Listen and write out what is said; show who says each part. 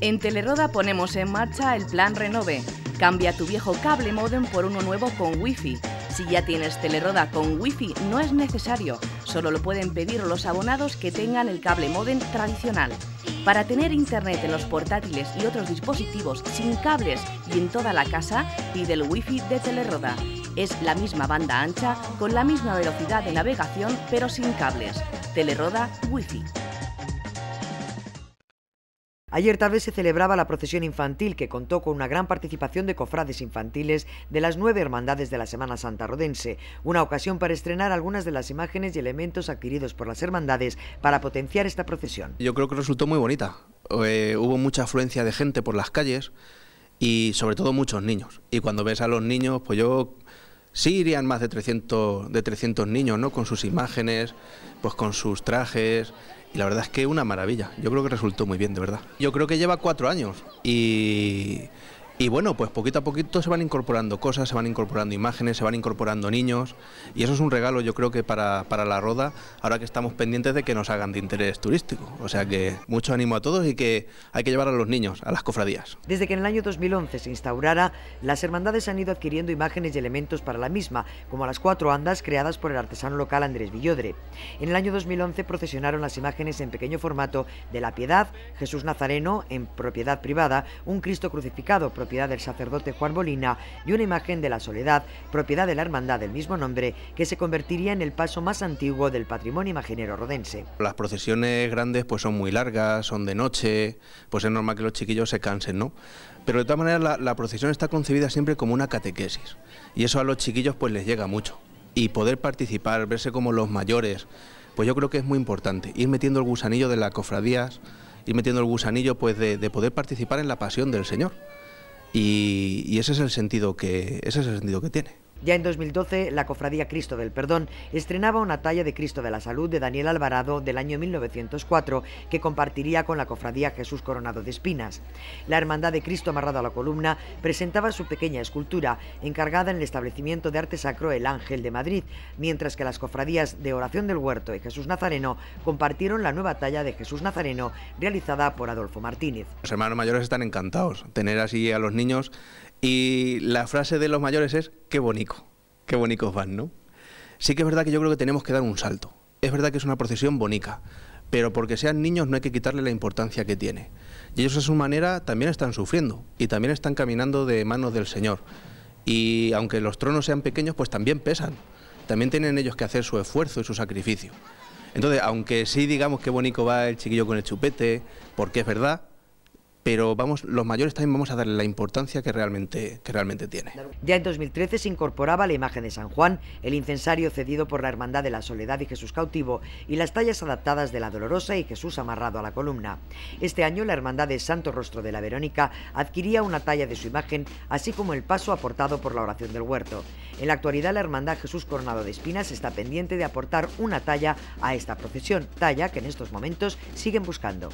Speaker 1: En Teleroda ponemos en marcha el plan Renove. Cambia tu viejo cable modem por uno nuevo con Wi-Fi. Si ya tienes Teleroda con Wi-Fi no es necesario, solo lo pueden pedir los abonados que tengan el cable modem tradicional. Para tener internet en los portátiles y otros dispositivos sin cables y en toda la casa, pide el wifi de Teleroda. Es la misma banda ancha con la misma velocidad de navegación pero sin cables. Teleroda Wi-Fi.
Speaker 2: Ayer tarde se celebraba la procesión infantil que contó con una gran participación de cofrades infantiles de las nueve hermandades de la Semana Santa Rodense, una ocasión para estrenar algunas de las imágenes y elementos adquiridos por las hermandades para potenciar esta procesión.
Speaker 3: Yo creo que resultó muy bonita. Eh, hubo mucha afluencia de gente por las calles y sobre todo muchos niños. Y cuando ves a los niños, pues yo sí irían más de 300, de 300 niños, ¿no? Con sus imágenes, pues con sus trajes y la verdad es que una maravilla. Yo creo que resultó muy bien, de verdad. Yo creo que lleva cuatro años y y bueno, pues poquito a poquito se van incorporando cosas, se van incorporando imágenes, se van incorporando niños y eso es un regalo yo creo que para, la Roda, ahora que estamos pendientes de que nos hagan de interés turístico. O sea que mucho ánimo a todos y que hay que llevar a los niños a las cofradías.
Speaker 2: Desde que en el año 2011 se instaurara, las hermandades han ido adquiriendo imágenes y elementos para la misma, como las cuatro andas creadas por el artesano local Andrés Villodre. En el año 2011 procesionaron las imágenes en pequeño formato de la Piedad, Jesús Nazareno en propiedad privada, un Cristo crucificado propiedad del sacerdote Juan Bolina y una imagen de la Soledad, propiedad de la hermandad del mismo nombre, que se convertiría en el paso más antiguo del patrimonio imaginero rodense.
Speaker 3: Las procesiones grandes pues son muy largas, son de noche, pues es normal que los chiquillos se cansen, ¿no? Pero de todas maneras la, procesión está concebida siempre como una catequesis y eso a los chiquillos pues les llega mucho. Y poder participar, verse como los mayores, pues yo creo que es muy importante, ir metiendo el gusanillo de las cofradías, ir metiendo el gusanillo pues de poder participar en la pasión del Señor. Y, ese es el sentido que, ese es el sentido que tiene.
Speaker 2: Ya en 2012, la Cofradía Cristo del Perdón estrenaba una talla de Cristo de la Salud de Daniel Alvarado del año 1904 que compartiría con la Cofradía Jesús Coronado de Espinas. La Hermandad de Cristo amarrado a la columna presentaba su pequeña escultura encargada en el establecimiento de arte sacro El Ángel de Madrid, mientras que las cofradías de Oración del Huerto y Jesús Nazareno compartieron la nueva talla de Jesús Nazareno realizada por Adolfo Martínez.
Speaker 3: Los hermanos mayores están encantados tener así a los niños y la frase de los mayores es, qué bonito, qué bonitos van, ¿no? Sí que es verdad que yo creo que tenemos que dar un salto. Es verdad que es una procesión bonita, pero porque sean niños no hay que quitarle la importancia que tiene. Y ellos a su manera también están sufriendo y también están caminando de manos del Señor. Y aunque los tronos sean pequeños, pues también pesan. También tienen ellos que hacer su esfuerzo y su sacrificio. Entonces, aunque sí digamos que bonito va el chiquillo con el chupete, porque es verdad, pero vamos, los mayores también vamos a darle la importancia que realmente, que realmente tiene.
Speaker 2: Ya en 2013 se incorporaba la imagen de San Juan, el incensario cedido por la Hermandad de la Soledad y Jesús cautivo y las tallas adaptadas de la Dolorosa y Jesús amarrado a la columna. Este año la Hermandad de Santo Rostro de la Verónica adquiría una talla de su imagen, así como el paso aportado por la oración del huerto. En la actualidad la Hermandad Jesús Coronado de Espinas está pendiente de aportar una talla a esta procesión, talla que en estos momentos siguen buscando.